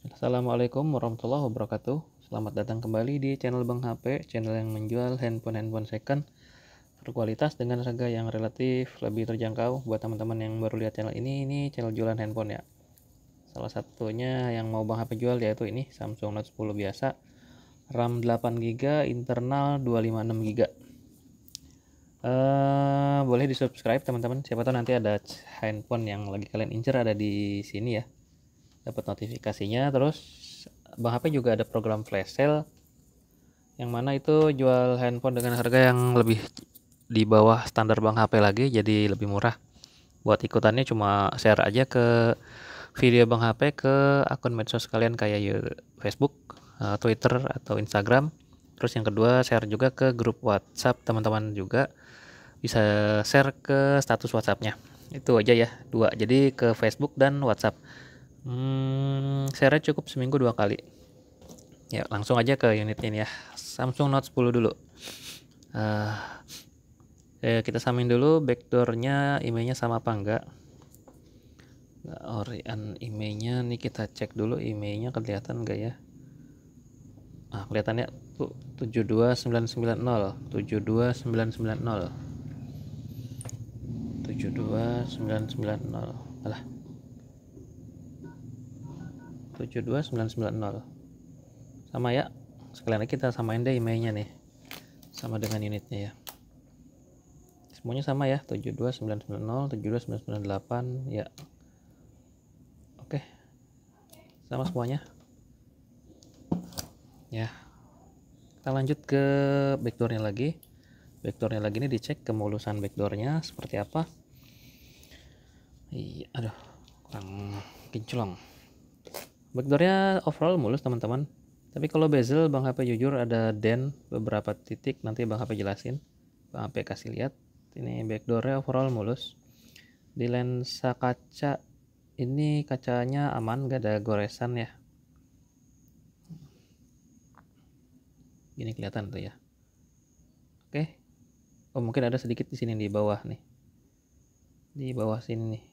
Assalamualaikum warahmatullahi wabarakatuh Selamat datang kembali di channel Bang HP Channel yang menjual handphone-handphone second Berkualitas dengan harga yang relatif lebih terjangkau Buat teman-teman yang baru lihat channel ini Ini channel jualan handphone ya Salah satunya yang mau Bang HP jual yaitu ini Samsung Note 10 biasa RAM 8GB, internal 256GB Uh, eh, boleh di subscribe teman-teman siapa tahu nanti ada handphone yang lagi kalian incer ada di sini ya dapat notifikasinya terus Bang HP juga ada program flash sale yang mana itu jual handphone dengan harga yang lebih di bawah standar Bang HP lagi jadi lebih murah buat ikutannya cuma share aja ke video Bang HP ke akun medsos kalian kayak ya, Facebook, eh, Twitter atau Instagram. Terus yang kedua share juga ke grup WhatsApp teman-teman juga bisa share ke status WhatsAppnya. Itu aja ya dua. Jadi ke Facebook dan WhatsApp. Hmm, saya cukup seminggu dua kali. Ya, langsung aja ke unit ini ya. Samsung Note 10 dulu. Uh, eh, kita samin dulu backdoornya nya sama apa enggak. Orian emailnya imenya nih kita cek dulu imenya kelihatan enggak ya. Nah, kelihatannya tuh 72990, 72990. 72990. Alah, 72990 sama ya sekalian kita samain deh emailnya nya nih sama dengan unitnya ya semuanya sama ya 72990 72998 ya oke sama semuanya ya kita lanjut ke backdoornya lagi backdoornya lagi ini dicek kemulusan backdoornya seperti apa iya aduh kurang kinclong backdoornya overall mulus teman-teman tapi kalau bezel Bang HP jujur ada den beberapa titik nanti Bang HP jelasin Bang HP kasih lihat ini backdoornya overall mulus di lensa kaca ini kacanya aman gak ada goresan ya gini kelihatan tuh ya oke oh mungkin ada sedikit di sini di bawah nih di bawah sini nih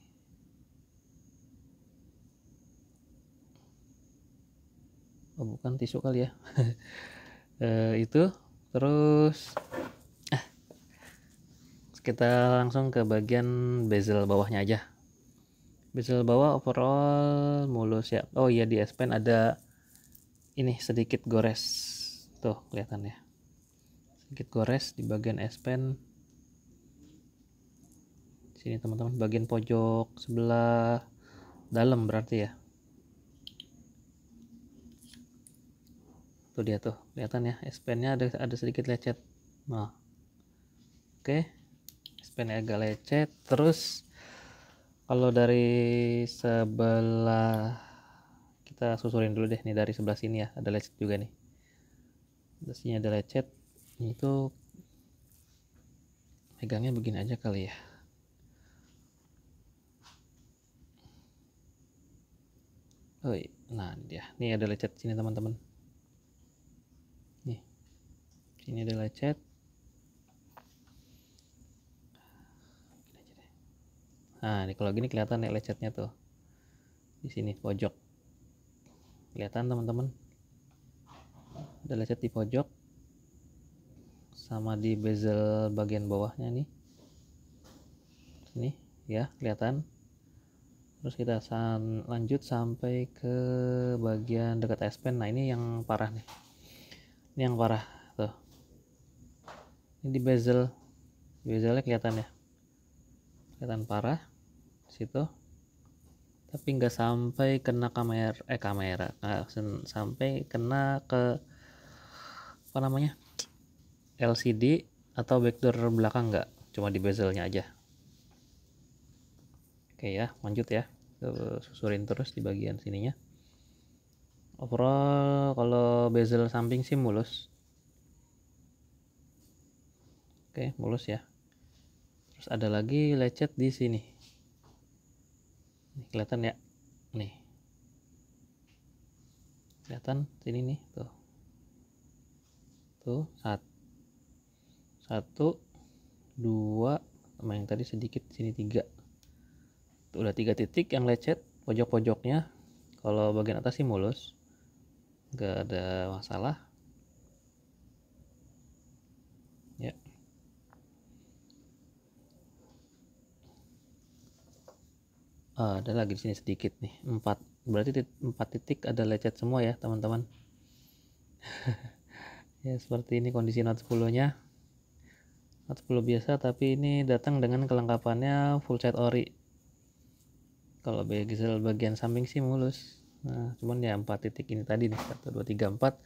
oh, bukan tisu kali ya e, itu terus ah, kita langsung ke bagian bezel bawahnya aja bezel bawah overall mulus ya oh iya di S Pen ada ini sedikit gores tuh kelihatan ya sedikit gores di bagian S Pen sini teman-teman bagian pojok sebelah dalam berarti ya tuh dia tuh kelihatan ya S nya ada, ada sedikit lecet nah oke okay. S Pen agak lecet terus kalau dari sebelah kita susurin dulu deh nih dari sebelah sini ya ada lecet juga nih sini ada lecet itu pegangnya begini aja kali ya Oh, nah dia. ini ada lecet sini teman-teman ini adalah cat nah ini kalau gini kelihatan ya lecetnya tuh di sini pojok kelihatan teman-teman ada lecet di pojok sama di bezel bagian bawahnya nih sini ya kelihatan terus kita lanjut sampai ke bagian dekat S Pen nah ini yang parah nih ini yang parah ini di bezel bezelnya kelihatan ya kelihatan parah situ tapi nggak sampai kena kamera eh kamera nggak sampai kena ke apa namanya LCD atau backdoor belakang nggak cuma di bezelnya aja oke ya lanjut ya susurin terus di bagian sininya overall kalau bezel samping sih mulus oke mulus ya terus ada lagi lecet di sini Nih kelihatan ya nih kelihatan sini nih tuh tuh satu satu dua sama yang tadi sedikit sini tiga tuh, udah tiga titik yang lecet pojok-pojoknya kalau bagian atas sih mulus nggak ada masalah uh, ada lagi di sini sedikit nih empat berarti tit empat titik ada lecet semua ya teman-teman ya seperti ini kondisi not 10 nya not 10 biasa tapi ini datang dengan kelengkapannya full set ori kalau bezel bagian samping sih mulus nah cuman ya empat titik ini tadi nih satu tiga tiga empat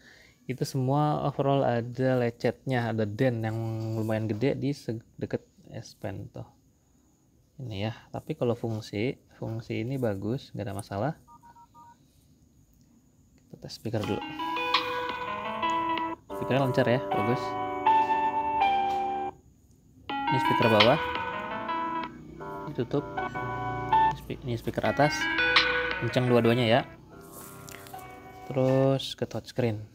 itu semua overall ada lecetnya ada dent yang lumayan gede di dekat S Pen tuh ini ya tapi kalau fungsi fungsi ini bagus nggak ada masalah kita tes speaker dulu Speaker lancar ya bagus ini speaker bawah ini tutup ini speaker atas kencang dua-duanya ya terus ke touchscreen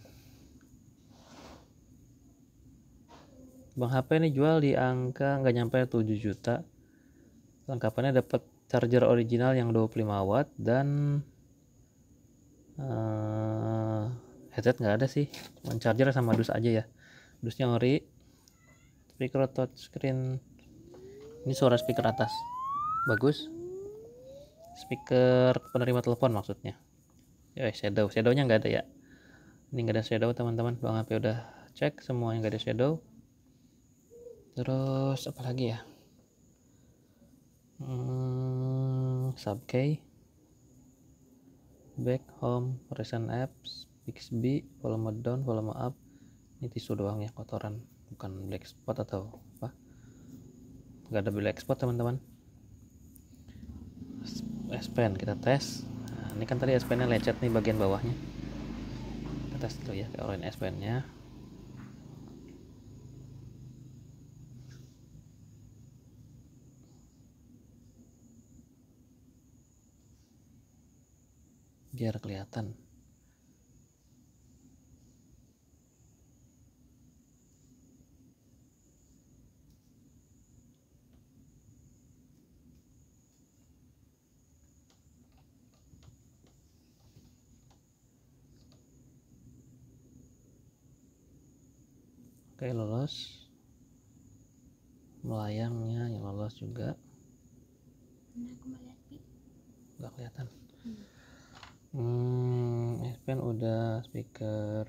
Bang HP ini jual di angka nggak nyampe 7 juta Lengkapannya dapat charger original yang 25 watt dan uh, headset nggak ada sih, cuma charger sama dus aja ya. Dusnya ori. Speaker touch screen. Ini suara speaker atas. Bagus. Speaker penerima telepon maksudnya. Ya, shadow. Shadownya nggak ada ya. Ini nggak ada shadow teman-teman. Bang HP udah cek semua yang nggak ada shadow. Terus apa lagi ya? hmm, K, back home recent apps Bixby volume down volume up ini tisu doang ya kotoran bukan black spot atau apa Gak ada black spot teman-teman S Pen kita tes nah, ini kan tadi S Pennya lecet nih bagian bawahnya kita tes dulu ya ke orange S Pennya biar kelihatan Oke lolos melayangnya yang lolos juga. enggak nah, kelihatan. Hmm hmm, S Pen udah speaker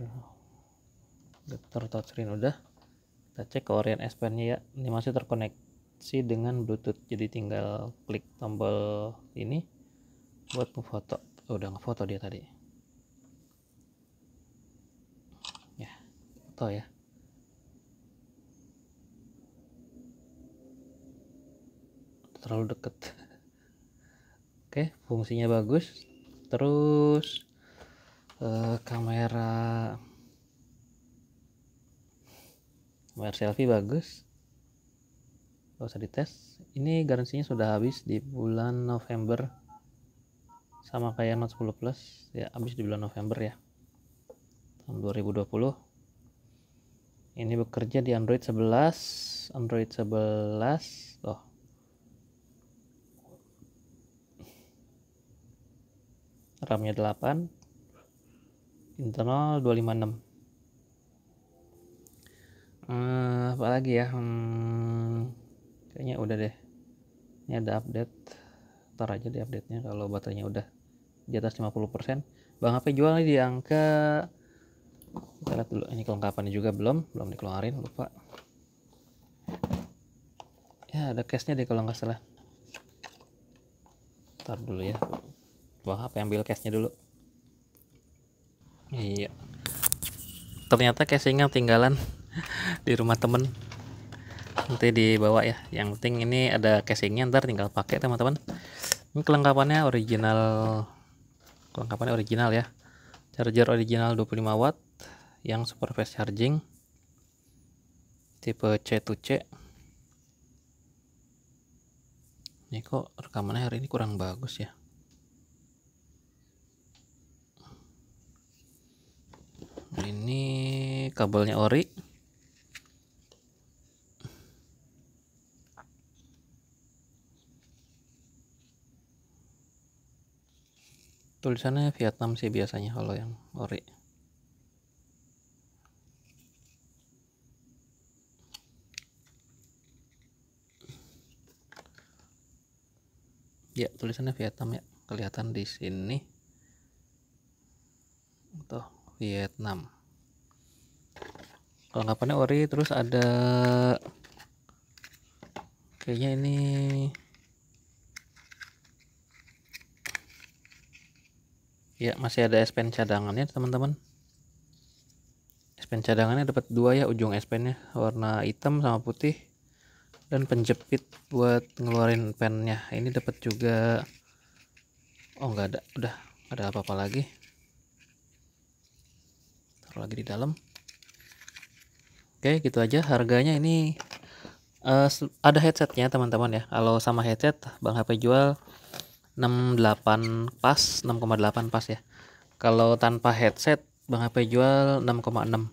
detector touchscreen udah kita cek ke orient S Pen nya ya ini masih terkoneksi dengan bluetooth jadi tinggal klik tombol ini buat ngefoto oh, udah ngefoto dia tadi ya foto ya terlalu deket oke fungsinya bagus terus uh, kamera kamera selfie bagus gak usah dites ini garansinya sudah habis di bulan November sama kayak Note 10 Plus ya habis di bulan November ya tahun 2020 ini bekerja di Android 11 Android 11 oh RAM-nya 8, internal 256. Hmm, eh, apa lagi ya? Hmm, kayaknya udah deh. Ini ada update. Ntar aja deh update-nya kalau baterainya udah di atas 50%. Bang HP jual nih di angka kita lihat dulu ini kelengkapannya juga belum belum dikeluarin lupa ya ada case-nya deh kalau nggak salah ntar dulu ya gua apa ambil case nya dulu iya ternyata casingnya tinggalan di rumah temen nanti dibawa ya yang penting ini ada casingnya ntar tinggal pakai teman-teman ini kelengkapannya original kelengkapannya original ya charger original 25 watt yang super fast charging tipe c to c ini kok rekamannya hari ini kurang bagus ya kabelnya ori tulisannya Vietnam sih biasanya kalau yang ori ya tulisannya Vietnam ya kelihatan di sini tuh Vietnam kelengkapannya ori terus ada kayaknya ini ya masih ada S Pen cadangannya teman-teman S cadangannya dapat dua ya ujung S Pennya warna hitam sama putih dan penjepit buat ngeluarin pennya ini dapat juga oh nggak ada udah ada apa-apa lagi taruh lagi di dalam Oke, gitu aja. Harganya ini uh, ada headsetnya teman-teman ya. Kalau sama headset Bang HP jual 68 pas, 6,8 pas ya. Kalau tanpa headset Bang HP jual 6,6.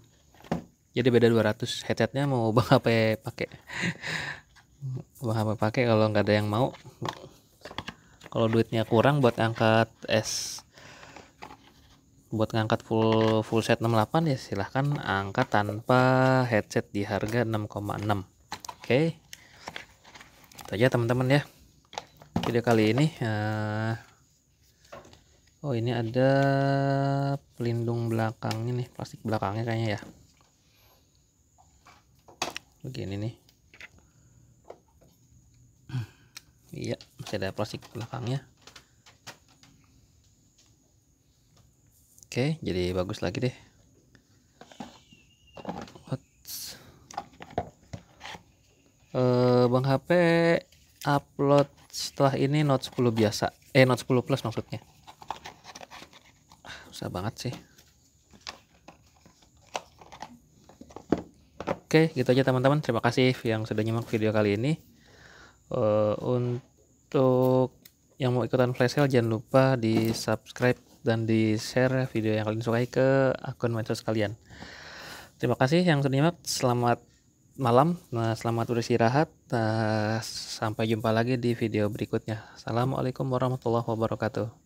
Jadi beda 200. Headsetnya mau Bang HP pakai. bang HP pakai kalau nggak ada yang mau. Kalau duitnya kurang buat angkat S buat ngangkat full full set 68 ya silahkan angkat tanpa headset di harga 6,6 oke okay. itu aja teman-teman ya video kali ini uh, oh ini ada pelindung belakang ini plastik belakangnya kayaknya ya begini nih iya masih ada plastik belakangnya Oke, jadi bagus lagi deh. Eh, Bang HP upload setelah ini Note 10 biasa. Eh, Note 10 Plus maksudnya. Susah banget sih. Oke, gitu aja teman-teman. Terima kasih yang sudah nyimak video kali ini. Uh, untuk yang mau ikutan flash sale jangan lupa di subscribe dan di-share video yang kalian sukai ke akun medsos kalian. Terima kasih yang sudah nyimak. Selamat malam, nah, selamat beristirahat. Nah, sampai jumpa lagi di video berikutnya. Assalamualaikum warahmatullahi wabarakatuh.